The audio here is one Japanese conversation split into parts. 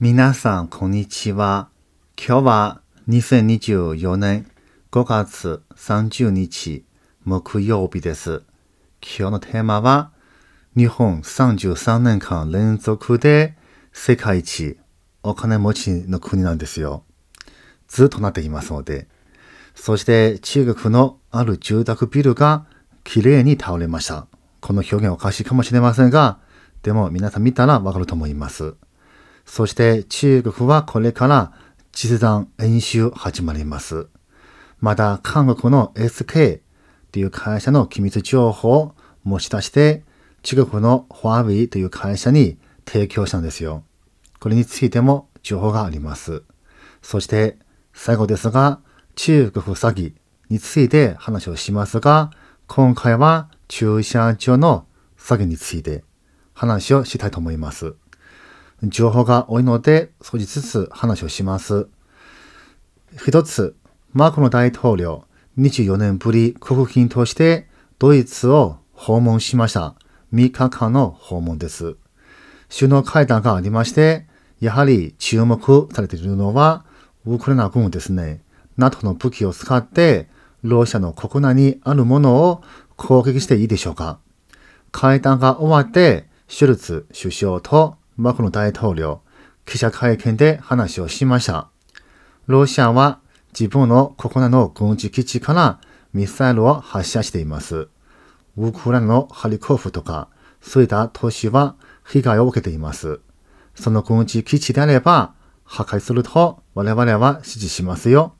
皆さん、こんにちは。今日は2024年5月30日木曜日です。今日のテーマは、日本33年間連続で世界一お金持ちの国なんですよ。ずっとなっていますので。そして中国のある住宅ビルが綺麗に倒れました。この表現おかしいかもしれませんが、でも皆さん見たらわかると思います。そして中国はこれから実弾演習始まります。また韓国の SK という会社の機密情報を持ち出して中国のファービーという会社に提供したんですよ。これについても情報があります。そして最後ですが中国詐欺について話をしますが今回は駐車場の詐欺について話をしたいと思います。情報が多いので、少しずつ話をします。一つ、マクロン大統領、24年ぶり国賓としてドイツを訪問しました。3日間の訪問です。首脳会談がありまして、やはり注目されているのは、ウクライナ軍ですね、NATO の武器を使って、ロシアの国内にあるものを攻撃していいでしょうか。会談が終わって、シュルツ首相とマクロン大統領、記者会見で話をしました。ロシアは自分の国内の軍事基地からミサイルを発射しています。ウクライナのハリコフとか、そういった都市は被害を受けています。その軍事基地であれば、破壊すると我々は支持しますよ。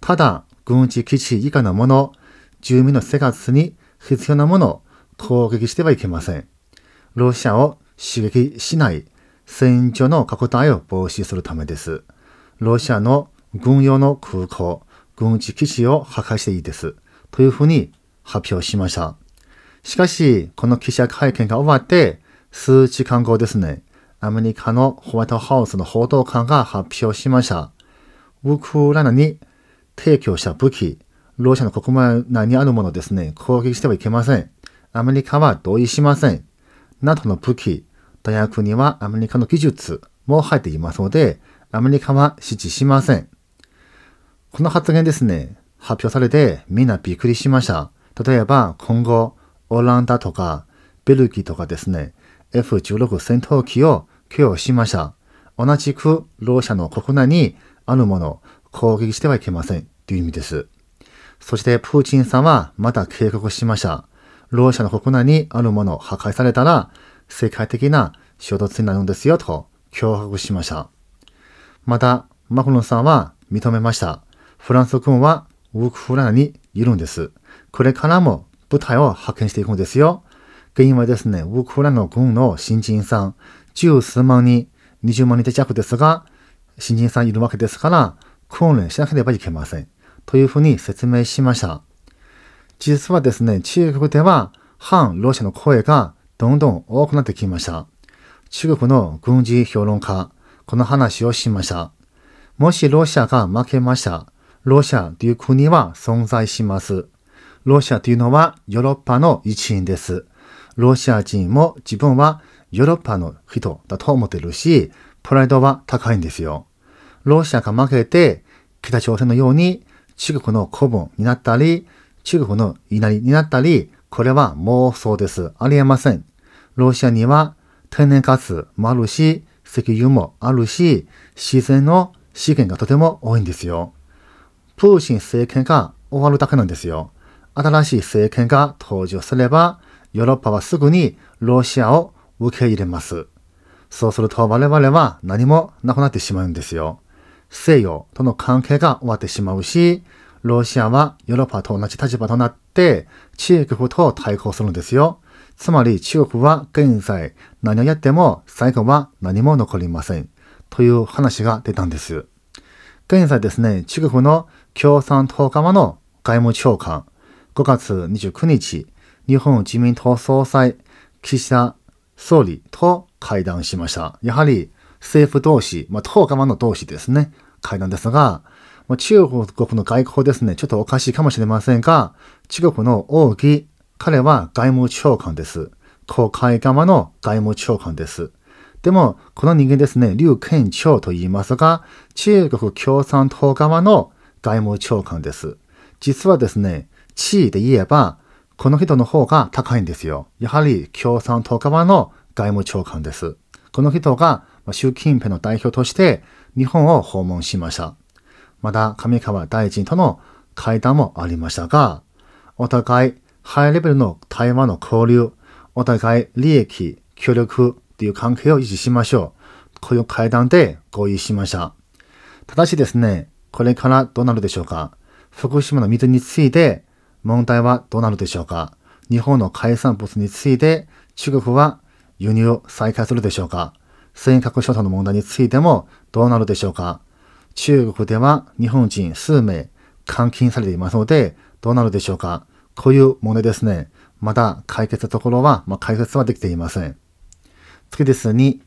ただ、軍事基地以下のもの、住民の生活に必要なもの、攻撃してはいけません。ロシアを刺激しない戦場の拡大を防止するためです。ロシアの軍用の空港、軍事基地を破壊していいです。というふうに発表しました。しかし、この記者会見が終わって、数時間後ですね、アメリカのホワイトハウスの報道官が発表しました。ウクライナに提供した武器、ロシアの国内にあるものですね、攻撃してはいけません。アメリカは同意しません。NATO の武器、大学にはアメリカの技術も入っていますので、アメリカは支持しません。この発言ですね、発表されてみんなびっくりしました。例えば今後、オランダとかベルギーとかですね、F16 戦闘機を供与しました。同じくロシアの国内にあるものを攻撃してはいけませんという意味です。そしてプーチンさんはまた警告しました。ロシアの国内にあるものを破壊されたら世界的な衝突になるんですよと脅迫しました。また、マクロンさんは認めました。フランス軍はウクライナにいるんです。これからも部隊を派遣していくんですよ。原因はですね、ウクライナの軍の新人さん、十数万人、20万人で弱ですが、新人さんいるわけですから、訓練しなければいけません。というふうに説明しました。実はですね、中国では反ロシアの声がどんどん多くなってきました。中国の軍事評論家、この話をしました。もしロシアが負けました。ロシアという国は存在します。ロシアというのはヨーロッパの一員です。ロシア人も自分はヨーロッパの人だと思ってるし、プライドは高いんですよ。ロシアが負けて、北朝鮮のように中国の古文になったり、中国の稲荷になったり、これは妄想です。ありえません。ロシアには天然ガスもあるし、石油もあるし、自然の資源がとても多いんですよ。プーチン政権が終わるだけなんですよ。新しい政権が登場すれば、ヨーロッパはすぐにロシアを受け入れます。そうすると我々は何もなくなってしまうんですよ。西洋との関係が終わってしまうし、ロシアはヨーロッパと同じ立場となって、中国と対抗するんですよ。つまり中国は現在何をやっても最後は何も残りません。という話が出たんです。現在ですね、中国の共産党側の外務長官、5月29日、日本自民党総裁、岸田総理と会談しました。やはり政府同士、まあ、党側の同士ですね、会談ですが、まあ、中国の外交ですね、ちょっとおかしいかもしれませんが、中国の王毅、彼は外務長官です。公開側の外務長官です。でも、この人間ですね、劉建長と言いますが、中国共産党側の外務長官です。実はですね、地位で言えば、この人の方が高いんですよ。やはり共産党側の外務長官です。この人が習近平の代表として日本を訪問しました。また上川大臣との会談もありましたが、お互いハイレベルの対話の交流、お互い利益、協力という関係を維持しましょう。こういう会談で合意しました。ただしですね、これからどうなるでしょうか福島の水について問題はどうなるでしょうか日本の海産物について中国は輸入を再開するでしょうか尖閣諸島の問題についてもどうなるでしょうか中国では日本人数名監禁されていますので、どうなるでしょうかこういう問題ですね。まだ解決したところは、まあ、解決はできていません。次です2、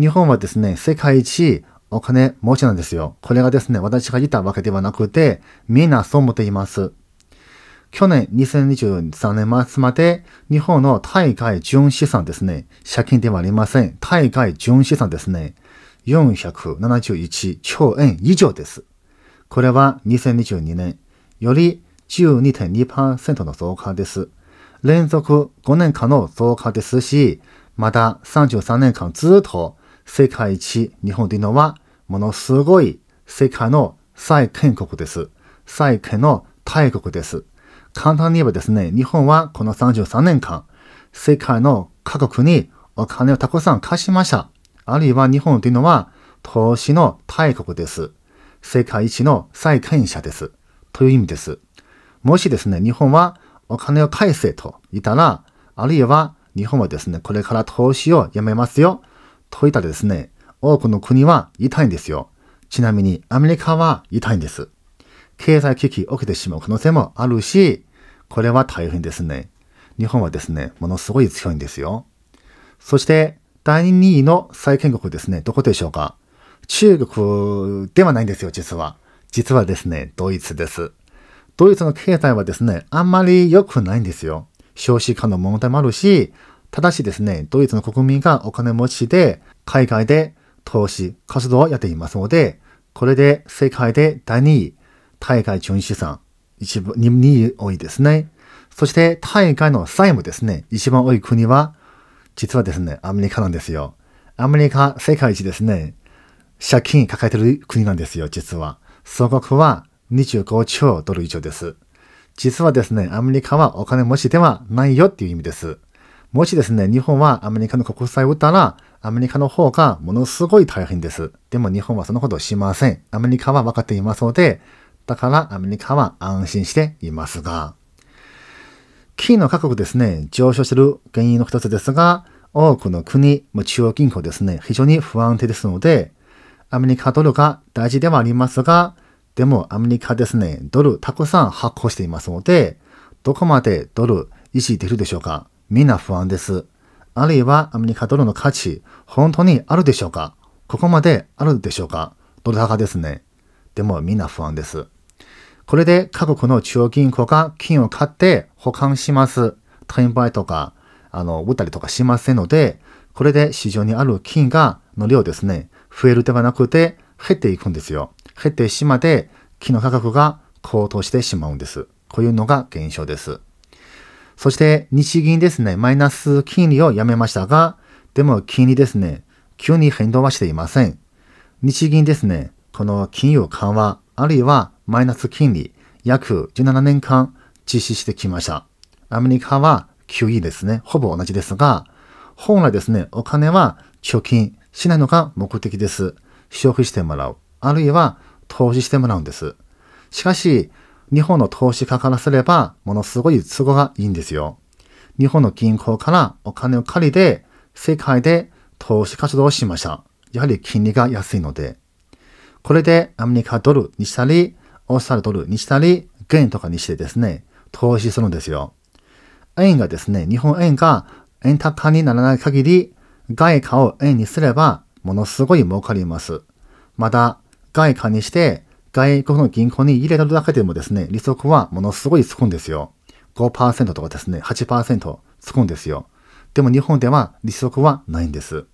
日本はですね、世界一お金持ちなんですよ。これがですね、私が言ったわけではなくて、みんなそう思っています。去年2023年末まで日本の対外純資産ですね。借金ではありません。対外純資産ですね。471兆円以上です。これは2022年より12.2%の増加です。連続5年間の増加ですし、また33年間ずっと世界一日本というのはものすごい世界の再建国です。再建の大国です。簡単に言えばですね、日本はこの33年間、世界の各国にお金をたくさん貸しました。あるいは日本というのは投資の大国です。世界一の債権者です。という意味です。もしですね、日本はお金を返せと言ったら、あるいは日本はですね、これから投資をやめますよ。と言ったらですね、多くの国は言いたいんですよ。ちなみにアメリカは言いたいんです。経済危機起きてしまう可能性もあるし、これは大変ですね。日本はですね、ものすごい強いんですよ。そして、第2位の債権国ですね、どこでしょうか中国ではないんですよ、実は。実はですね、ドイツです。ドイツの経済はですね、あんまり良くないんですよ。少子化の問題もあるし、ただしですね、ドイツの国民がお金持ちで、海外で投資、活動をやっていますので、これで世界で第2位、海外純資産、一部、2位多いですね。そして、海外の債務ですね、一番多い国は実はですね、アメリカなんですよ。アメリカ、世界一ですね、借金抱えてる国なんですよ、実は。総額は25兆ドル以上です。実はですね、アメリカはお金持ちではないよっていう意味です。もしですね、日本はアメリカの国債を売ったら、アメリカの方がものすごい大変です。でも日本はそのことをしません。アメリカは分かっていますので、だからアメリカは安心していますが、金の価格ですね、上昇している原因の一つですが、多くの国、中央銀行ですね、非常に不安定ですので、アメリカドルが大事ではありますが、でもアメリカですね、ドルたくさん発行していますので、どこまでドル維持できるでしょうかみんな不安です。あるいはアメリカドルの価値、本当にあるでしょうかここまであるでしょうかドル高ですね。でもみんな不安です。これで各国の中央銀行が金を買って保管します。転売とか、あの、売ったりとかしませんので、これで市場にある金が、の量ですね、増えるではなくて、減っていくんですよ。減ってしまって、金の価格が高騰してしまうんです。こういうのが現象です。そして、日銀ですね、マイナス金利をやめましたが、でも金利ですね、急に変動はしていません。日銀ですね、この金融緩和、あるいはマイナス金利、約17年間実施してきました。アメリカは QE ですね。ほぼ同じですが、本来ですね、お金は貯金しないのが目的です。消費してもらう。あるいは投資してもらうんです。しかし、日本の投資家からすれば、ものすごい都合がいいんですよ。日本の銀行からお金を借りて、世界で投資活動をしました。やはり金利が安いので。これでアメリカドルにしたり、おっしゃる通りにしたり、元とかにしてですね、投資するんですよ。円がですね、日本円が円高にならない限り、外貨を円にすれば、ものすごい儲かります。また、外貨にして、外国の銀行に入れるだけでもですね、利息はものすごいつくんですよ。5%とかですね、8%つくんですよ。でも日本では利息はないんです。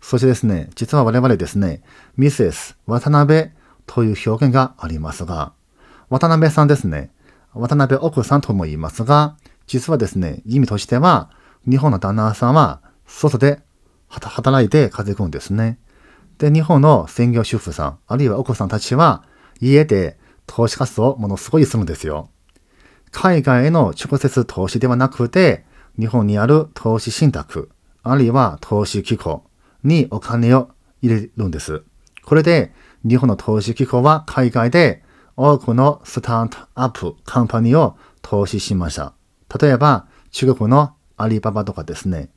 そしてですね、実は我々ですね、ミセス渡辺という表現がありますが、渡辺さんですね。渡辺奥さんとも言いますが、実はですね、意味としては、日本の旦那さんは外で働いて稼ぐんですね。で、日本の専業主婦さん、あるいは奥さんたちは、家で投資活動をものすごいするんですよ。海外への直接投資ではなくて、日本にある投資信託、あるいは投資機構にお金を入れるんです。これで日本の投資機構は海外で多くのスタートアップカンパニーを投資しました。例えば、中国のアリババとかですね、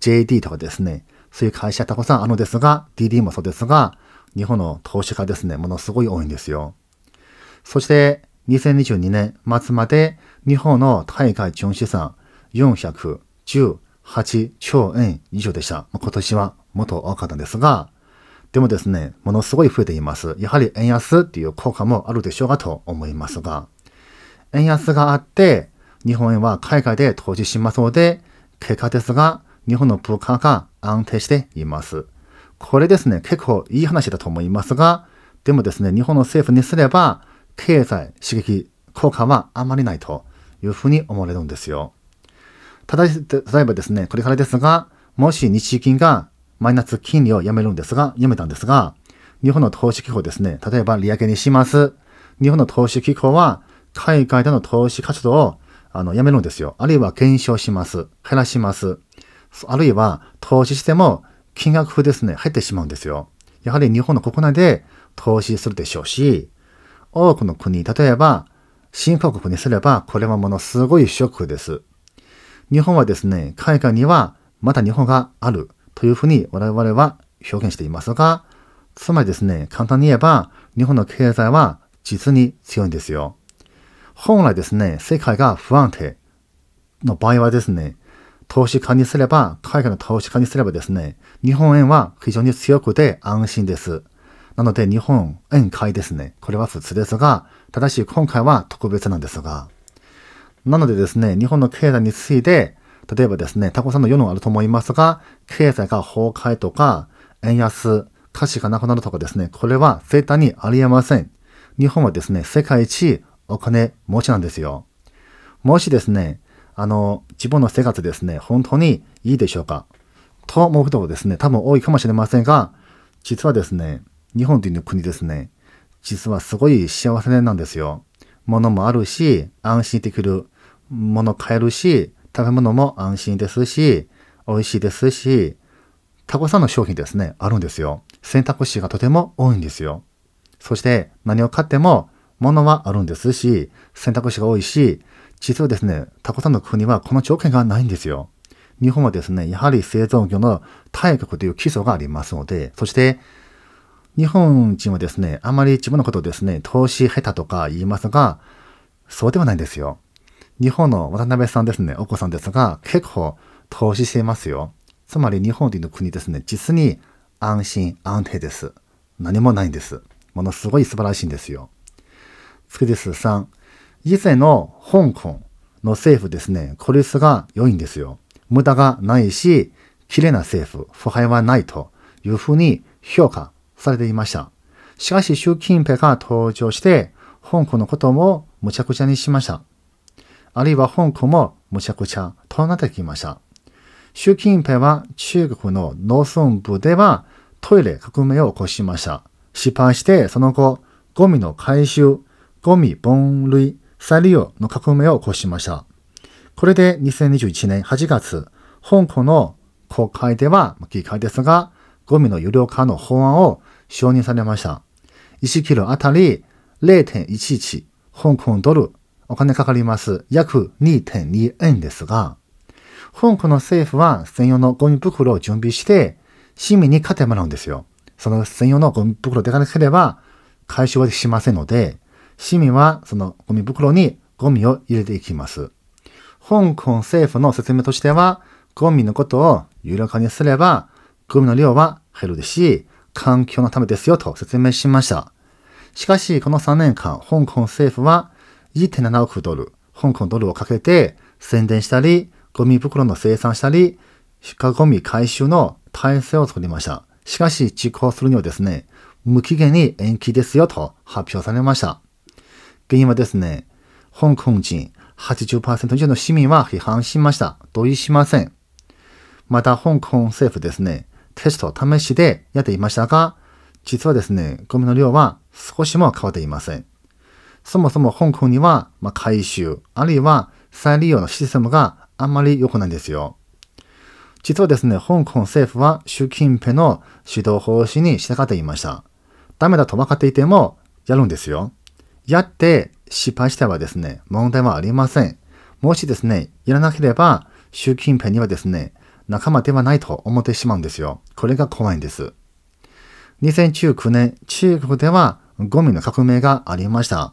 JD とかですね、そういう会社たくさんあるのですが、DD もそうですが、日本の投資家ですね、ものすごい多いんですよ。そして、2022年末まで日本の大会純資産418兆円以上でした。今年はもっと多かったんですが、でもですね、ものすごい増えています。やはり円安っていう効果もあるでしょうかと思いますが、円安があって、日本円は海外で投資しますので、結果ですが、日本の物価が安定しています。これですね、結構いい話だと思いますが、でもですね、日本の政府にすれば、経済刺激効果はあまりないというふうに思われるんですよ。ただ、例えばですね、これからですが、もし日銀がマイナス金利をやめるんですが、やめたんですが、日本の投資機構ですね、例えば利上げにします。日本の投資機構は、海外での投資活動をあのやめるんですよ。あるいは減少します。減らします。あるいは投資しても金額不ですね、入ってしまうんですよ。やはり日本の国内で投資するでしょうし、多くの国、例えば新興国にすれば、これはものすごいショックです。日本はですね、海外にはまだ日本がある。というふうに我々は表現していますが、つまりですね、簡単に言えば、日本の経済は実に強いんですよ。本来ですね、世界が不安定の場合はですね、投資家にすれば、海外の投資家にすればですね、日本円は非常に強くて安心です。なので日本円買いですね。これは普通ですが、ただし今回は特別なんですが。なのでですね、日本の経済について例えばですね、タコさんの世のあると思いますが、経済が崩壊とか、円安、価値がなくなるとかですね、これは絶対にありえません。日本はですね、世界一お金持ちなんですよ。もしですね、あの、自分の生活ですね、本当にいいでしょうかと思う人もですね、多分多いかもしれませんが、実はですね、日本という国ですね、実はすごい幸せなんですよ。物もあるし、安心できる、物買えるし、食べ物も安心ですし、美味しいですし、たくさんの商品ですね、あるんですよ。選択肢がとても多いんですよ。そして何を買っても物はあるんですし、選択肢が多いし、実はですね、たくさんの国はこの条件がないんですよ。日本はですね、やはり製造業の大国という基礎がありますので、そして、日本人はですね、あまり自分のことをですね、投資下手とか言いますが、そうではないんですよ。日本の渡辺さんですね、お子さんですが、結構投資していますよ。つまり日本という国ですね、実に安心安定です。何もないんです。ものすごい素晴らしいんですよ。次です。3。以前の香港の政府ですね、孤立が良いんですよ。無駄がないし、綺麗な政府、腐敗はないというふうに評価されていました。しかし、習近平が登場して、香港のこともむちゃくちゃにしました。あるいは香港もむちゃくちゃとなってきました。習近平は中国の農村部ではトイレ革命を起こしました。失敗してその後、ゴミの回収、ゴミ分類、再利用の革命を起こしました。これで2021年8月、香港の国会では、議会ですが、ゴミの有料化の法案を承認されました。1キロあたり0.11香港ドルお金かかります。約2.2円ですが、香港の政府は専用のゴミ袋を準備して、市民に買ってもらうんですよ。その専用のゴミ袋でなければ回収はしませんので、市民はそのゴミ袋にゴミを入れていきます。香港政府の説明としては、ゴミのことを有料化にすれば、ゴミの量は減るし、環境のためですよと説明しました。しかし、この3年間、香港政府は1.7億ドル、香港ドルをかけて宣伝したり、ゴミ袋の生産したり、出荷ゴミ回収の体制を作りました。しかし実行するにはですね、無期限に延期ですよと発表されました。原因はですね、香港人80%以上の市民は批判しました。同意しません。また香港政府ですね、テスト試しでやっていましたが、実はですね、ゴミの量は少しも変わっていません。そもそも香港には、まあ、回収、あるいは再利用のシステムがあんまり良くないんですよ。実はですね、香港政府は習近平の指導方針に従っていました。ダメだと分かっていても、やるんですよ。やって失敗してはですね、問題はありません。もしですね、やらなければ、習近平にはですね、仲間ではないと思ってしまうんですよ。これが怖いんです。2019年、中国ではゴミの革命がありました。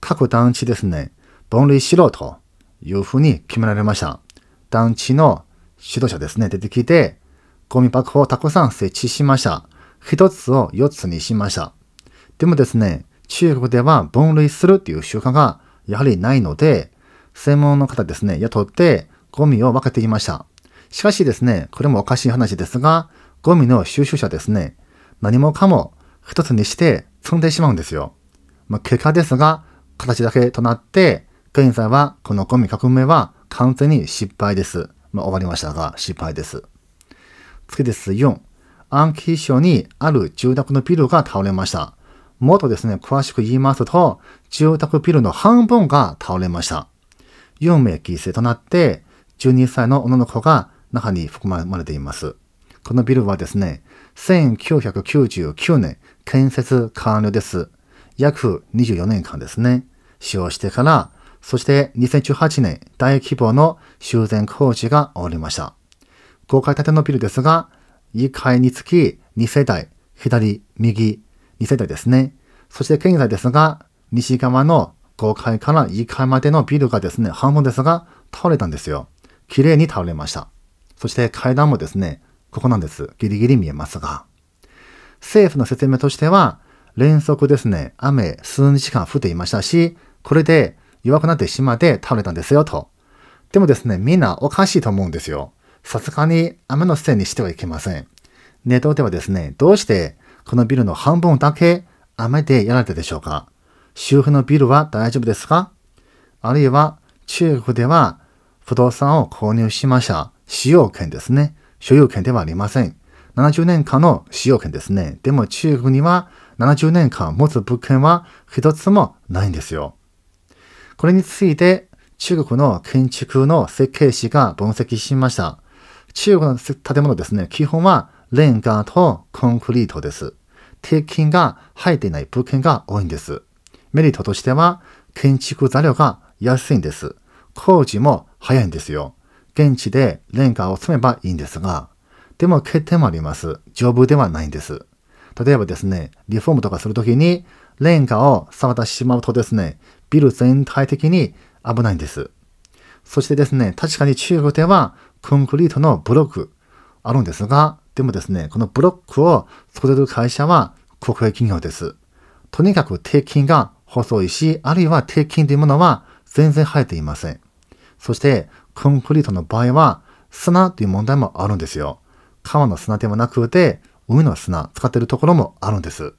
各団地ですね、分類しろというふうに決められました。団地の指導者ですね、出てきて、ゴミ箱をたくさん設置しました。一つを四つにしました。でもですね、中国では分類するっていう習慣がやはりないので、専門の方ですね、雇ってゴミを分けていました。しかしですね、これもおかしい話ですが、ゴミの収集者ですね、何もかも一つにして積んでしまうんですよ。まあ、結果ですが、形だけとなって、現在はこのゴミ革命は完全に失敗です。まあ、終わりましたが、失敗です。次です。4。暗記書にある住宅のビルが倒れました。もっとですね、詳しく言いますと、住宅ビルの半分が倒れました。4名犠牲となって、12歳の女の子が中に含まれています。このビルはですね、1999年建設完了です。約24年間ですね。使用してから、そして2018年大規模の修繕工事が終わりました。5階建てのビルですが、1階につき2世帯、左、右、2世帯ですね。そして現在ですが、西側の5階から1階までのビルがですね、半分ですが、倒れたんですよ。綺麗に倒れました。そして階段もですね、ここなんです。ギリギリ見えますが。政府の説明としては、連続ですね、雨数日間降っていましたし、これで弱くなってしまって倒れたんですよと。でもですね、みんなおかしいと思うんですよ。さすがに雨のせいにしてはいけません。ネットではですね、どうしてこのビルの半分だけ雨でやられたでしょうか周辺のビルは大丈夫ですかあるいは中国では不動産を購入しました。使用権ですね。所有権ではありません。70年間の使用権ですね。でも中国には70年間持つ物件は一つもないんですよ。これについて中国の建築の設計士が分析しました。中国の建物ですね、基本はレンガとコンクリートです。鉄筋が入っていない物件が多いんです。メリットとしては建築材料が安いんです。工事も早いんですよ。現地でレンガを積めばいいんですが、でも欠点もあります。丈夫ではないんです。例えばですね、リフォームとかするときに、レンガを触ってしまうとですね、ビル全体的に危ないんです。そしてですね、確かに中国ではコンクリートのブロックあるんですが、でもですね、このブロックを作れる会社は国営企業です。とにかく鉄筋が細いし、あるいは鉄筋というものは全然生えていません。そして、コンクリートの場合は砂という問題もあるんですよ。川の砂ではなくて、海の砂使っているところもあるんです。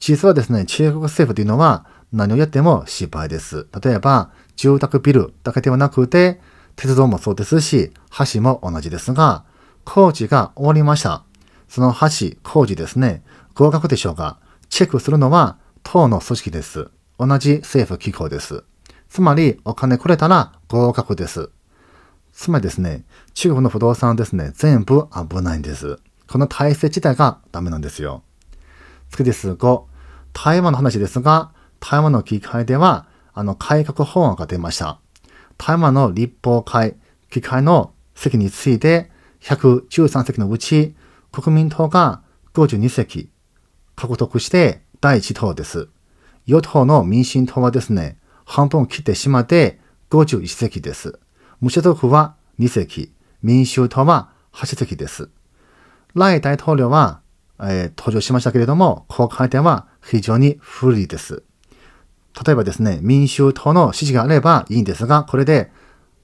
実はですね、中国政府というのは何をやっても失敗です。例えば、住宅ビルだけではなくて、鉄道もそうですし、橋も同じですが、工事が終わりました。その橋、工事ですね、合格でしょうかチェックするのは、党の組織です。同じ政府機構です。つまり、お金くれたら合格です。つまりですね、中国の不動産ですね、全部危ないんです。この体制自体がダメなんですよ。次です。5、台湾の話ですが、台湾の議会では、あの、改革法案が出ました。台湾の立法会、議会の席について、113席のうち、国民党が52席獲得して第1党です。与党の民進党はですね、半分切ってしまって51席です。無所属は2席、民衆党は8席です。来大統領は、えー、登場しましたけれども、公開では非常に不利です。例えばですね、民衆党の支持があればいいんですが、これで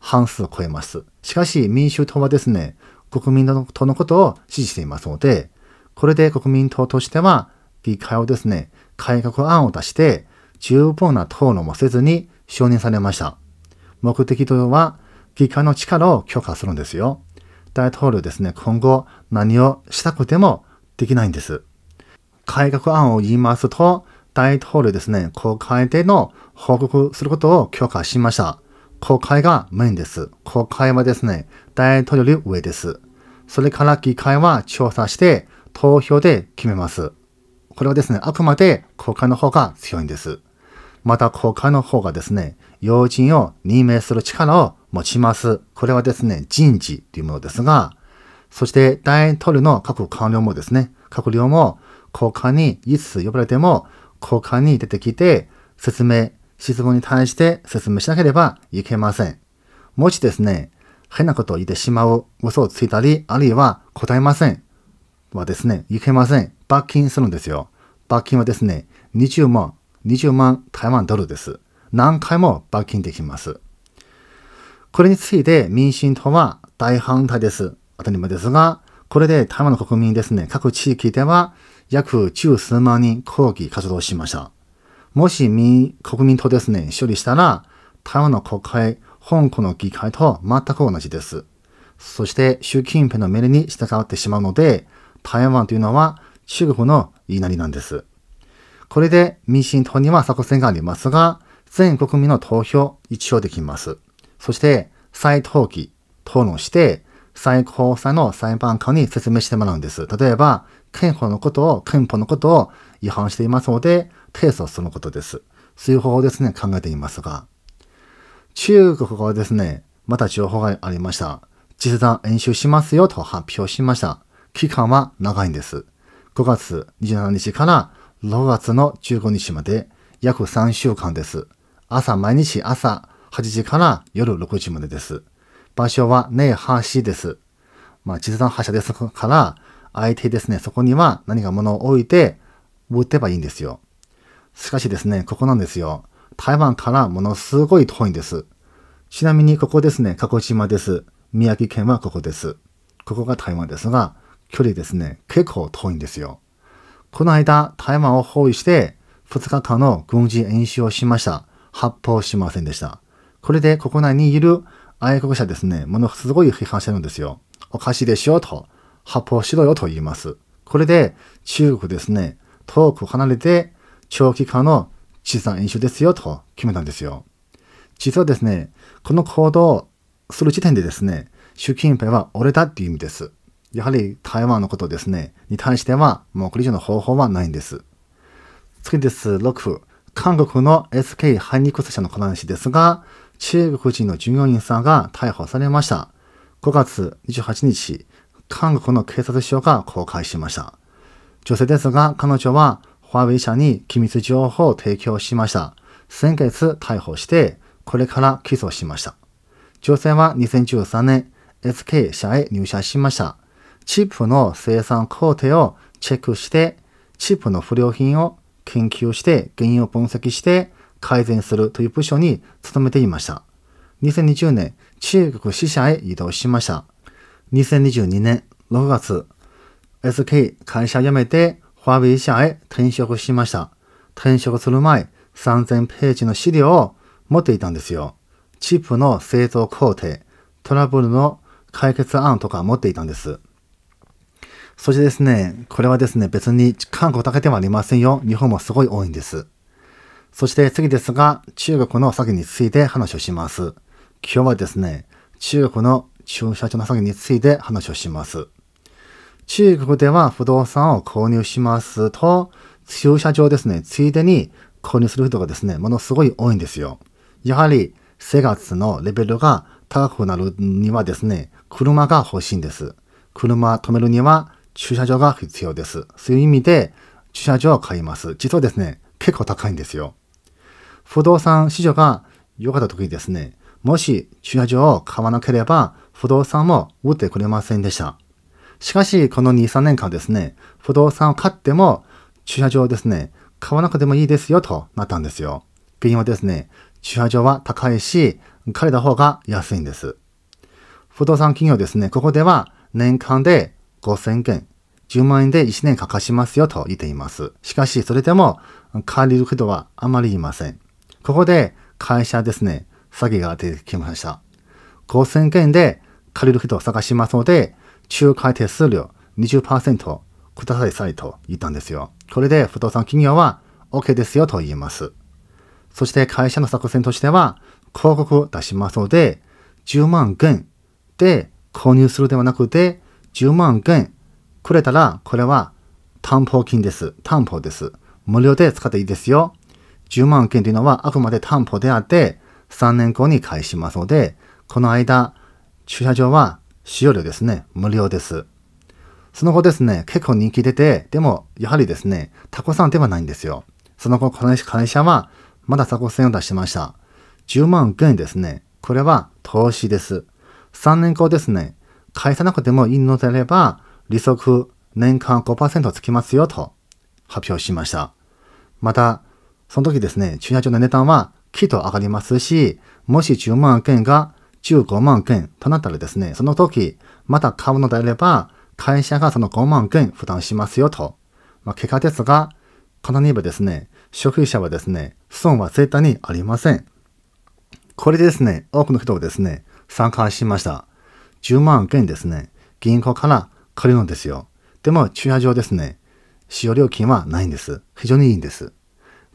半数を超えます。しかし民衆党はですね、国民党のことを支持していますので、これで国民党としては、議会をですね、改革案を出して、十分な討論もせずに承認されました。目的とは、議会の力を強化するんですよ。大統領ですね、今後何をしたくてもできないんです。改革案を言いますと、大統領ですね、国会での報告することを許可しました。国会がメインです。国会はですね、大統領より上です。それから議会は調査して投票で決めます。これはですね、あくまで国会の方が強いんです。また国会の方がですね、要人を任命する力を持ちます。これはですね、人事というものですが、そして大統領の各官僚もですね、閣僚も国会にいつ呼ばれても交換に出てきて、説明、質問に対して説明しなければいけません。もしですね、変なことを言ってしまう、嘘をついたり、あるいは答えません。はですね、いけません。罰金するんですよ。罰金はですね、20万、20万台湾ドルです。何回も罰金できます。これについて民進党は大反対です。当たり前ですが、これで台湾の国民ですね、各地域では約十数万人抗議活動しました。もし民国民党ですね、処理したら、台湾の国会、香港の議会と全く同じです。そして習近平の命令に従ってしまうので、台湾というのは中国の言いなりなんです。これで民進党には作戦がありますが、全国民の投票一応できます。そして、再登記、討論して、最高裁の裁判官に説明してもらうんです。例えば、憲法のことを、憲法のことを違反していますので、提訴することです。そういう方法ですね、考えていますが。中国はですね、また情報がありました。実弾演習しますよと発表しました。期間は長いんです。5月27日から6月の15日まで約3週間です。朝毎日朝8時から夜6時までです。場所はえ、波市です。まあ、実弾発射ですから、相手ですね、そこには何か物を置いて、打てばいいんですよ。しかしですね、ここなんですよ。台湾からものすごい遠いんです。ちなみにここですね、鹿児島です。宮城県はここです。ここが台湾ですが、距離ですね、結構遠いんですよ。この間、台湾を包囲して、2日間の軍事演習をしました。発砲しませんでした。これで国内にいる愛国者ですね、ものすごい批判してるんですよ。おかしいでしょと。発砲しろよと言います。これで中国ですね、遠く離れて長期化の資産演習ですよと決めたんですよ。実はですね、この行動をする時点でですね、習近平は俺だっていう意味です。やはり台湾のことですね、に対してはもうこれ以上の方法はないんです。次です、6。韓国の SK ハイニクス社の話ですが、中国人の従業員さんが逮捕されました。5月28日、韓国の警察署が公開しました。女性ですが、彼女はファーウェイ社に機密情報を提供しました。先月逮捕して、これから起訴しました。女性は2013年、SK 社へ入社しました。チップの生産工程をチェックして、チップの不良品を研究して原因を分析して改善するという部署に勤めていました。2020年、中国支社へ移動しました。2022年6月、SK 会社辞めて、ファビー社へ転職しました。転職する前、3000ページの資料を持っていたんですよ。チップの製造工程、トラブルの解決案とか持っていたんです。そしてですね、これはですね、別に韓国だけではありませんよ。日本もすごい多いんです。そして次ですが、中国の詐欺について話をします。今日はですね、中国の消費者の詐欺について話をします。中国では不動産を購入しますと、駐車場ですね、ついでに購入する人がですね、ものすごい多いんですよ。やはり生活のレベルが高くなるにはですね、車が欲しいんです。車止めるには駐車場が必要です。そういう意味で駐車場を買います。実はですね、結構高いんですよ。不動産市場が良かった時にですね、もし駐車場を買わなければ不動産も売ってくれませんでした。しかし、この2、3年間ですね、不動産を買っても、駐車場ですね、買わなくてもいいですよとなったんですよ。原因はですね、駐車場は高いし、借りた方が安いんです。不動産企業ですね、ここでは年間で5000件、10万円で1年かかしますよと言っています。しかし、それでも借りる人はあまりいません。ここで会社ですね、詐欺が出てきました。5000件で借りる人を探しますので、仲介手数料20%くださいさいと言ったんですよ。これで不動産企業は OK ですよと言います。そして会社の作戦としては、広告を出しますので、10万元で購入するではなくて、10万元くれたら、これは担保金です。担保です。無料で使っていいですよ。10万件というのはあくまで担保であって、3年後に返しますので、この間、駐車場は使用料ですね、無料です。その後ですね、結構人気出て、でも、やはりですね、タコさんではないんですよ。その後、この会社は、まだタコ1を出してました。10万元ですね。これは投資です。3年後ですね、返さなくてもいいのであれば、利息年間5%つきますよと発表しました。また、その時ですね、駐車場の値段はきっと上がりますし、もし10万件が15万元となったらですね、その時、また買うのであれば、会社がその5万元負担しますよと。まあ、結果ですが、この2部ですね、消費者はですね、損は絶対にありません。これでですね、多くの人をですね、参加しました。10万元ですね、銀行から借りるんですよ。でも、駐車場ですね、使用料金はないんです。非常にいいんです。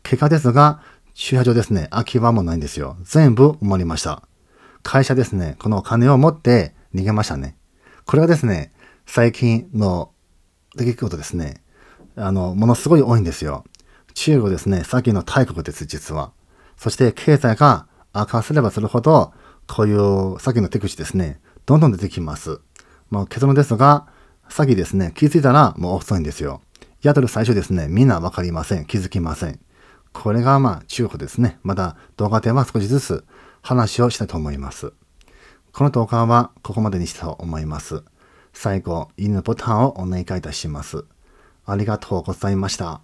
結果ですが、駐車場ですね、空き場もないんですよ。全部埋まりました。会社ですね、このお金を持って逃げましたね。これはですね、最近の出来事ですね、あの、ものすごい多いんですよ。中国ですね、さっきの大国です、実は。そして経済が悪化すればするほど、こういう詐欺の手口ですね、どんどん出てきます。もう結論ですが、詐欺ですね、気づいたらもう遅いんですよ。やっとる最初ですね、みんなわかりません。気づきません。これがまあ中国ですね。まだ動画では少しずつ話をしたいと思います。この動画はここまでにしたと思います。最後、いいねボタンをお願いいたします。ありがとうございました。